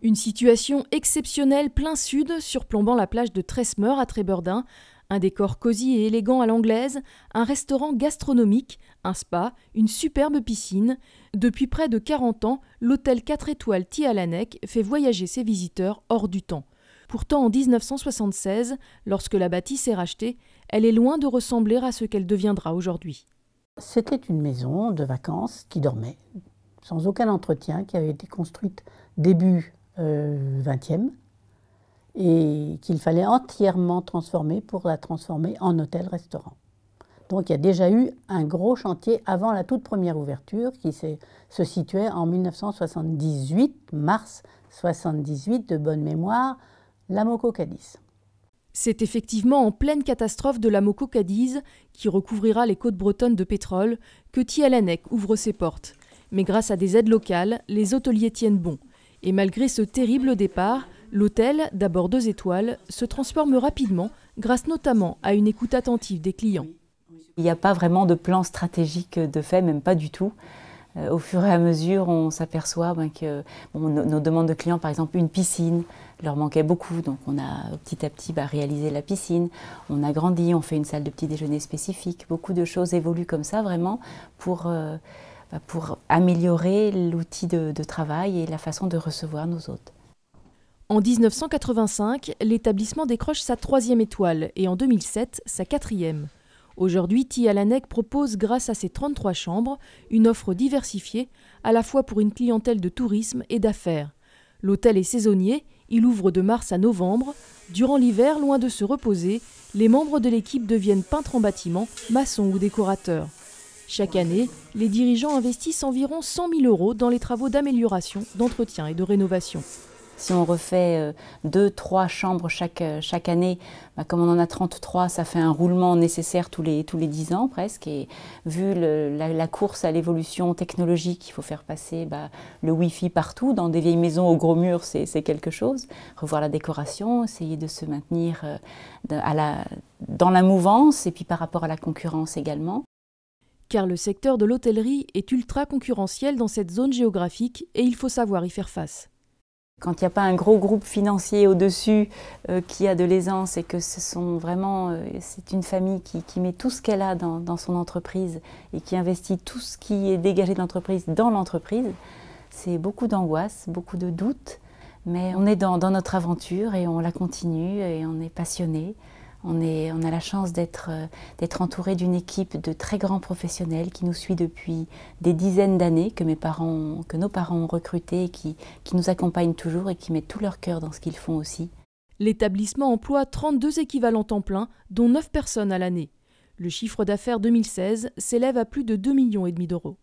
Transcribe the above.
Une situation exceptionnelle plein sud, surplombant la plage de Tresmeur à Tréberdin, un décor cosy et élégant à l'anglaise, un restaurant gastronomique, un spa, une superbe piscine. Depuis près de 40 ans, l'hôtel 4 étoiles Tialanec fait voyager ses visiteurs hors du temps. Pourtant, en 1976, lorsque la bâtisse est rachetée, elle est loin de ressembler à ce qu'elle deviendra aujourd'hui. C'était une maison de vacances qui dormait, sans aucun entretien, qui avait été construite début euh, vingtième, 20e, et qu'il fallait entièrement transformer pour la transformer en hôtel-restaurant. Donc il y a déjà eu un gros chantier avant la toute première ouverture qui se situait en 1978, mars 78 de bonne mémoire, la Moco Cadiz. C'est effectivement en pleine catastrophe de la Moco Cadiz, qui recouvrira les côtes bretonnes de pétrole, que Thialanec ouvre ses portes. Mais grâce à des aides locales, les hôteliers tiennent bon. Et malgré ce terrible départ, l'hôtel, d'abord deux étoiles, se transforme rapidement grâce notamment à une écoute attentive des clients. Il n'y a pas vraiment de plan stratégique de fait, même pas du tout. Euh, au fur et à mesure, on s'aperçoit ben, que nos, demandes de clients, par exemple une piscine, leur manquait beaucoup. Donc on a petit à petit ben, réalisé la piscine, on a grandi, on fait une salle de petit déjeuner spécifique. Beaucoup de choses évoluent comme ça vraiment pour... Euh, bah, pour améliorer l'outil de, travail et la façon de recevoir nos hôtes. En 1985, l'établissement décroche sa troisième étoile et en 2007, sa quatrième. Aujourd'hui, Tialanec propose, grâce à ses 33 chambres, une offre diversifiée, à la fois pour une clientèle de tourisme et d'affaires. L'hôtel est saisonnier, il ouvre de mars à novembre. Durant l'hiver, loin de se reposer, les membres de l'équipe deviennent peintres en bâtiment, maçons ou décorateurs. Chaque année, les dirigeants investissent environ 100 000 euros dans les travaux d'amélioration, d'entretien et de rénovation. Si on refait euh, deux, trois chambres chaque, euh, chaque année, bah, comme on en a 33, ça fait un roulement nécessaire tous les, tous les 10 ans presque. Et vu la, course à l'évolution technologique, il faut faire passer bah, le Wi-Fi partout. Dans des vieilles maisons au gros mur, c'est quelque chose. Revoir la décoration, essayer de se maintenir euh, à la, dans la mouvance et puis par rapport à la concurrence également car le secteur de l'hôtellerie est ultra concurrentiel dans cette zone géographique et il faut savoir y faire face. Quand il n'y a pas un gros groupe financier au-dessus euh, qui a de l'aisance et que ce sont vraiment, euh, c'est une famille qui, met tout ce qu'elle a dans, son entreprise et qui investit tout ce qui est dégagé de l'entreprise dans l'entreprise, c'est beaucoup d'angoisse, beaucoup de doutes, mais on est dans, dans notre aventure et on la continue et on est passionné. On, a la chance euh, d'être entouré d'une équipe de très grands professionnels qui nous suit depuis des dizaines d'années, que, nos parents ont recruté qui, qui nous accompagnent toujours et qui mettent tout leur cœur dans ce qu'ils font aussi. L'établissement emploie 32 équivalents temps plein, dont 9 personnes à l'année. Le chiffre d'affaires 2016 s'élève à plus de 2,5 millions d'euros.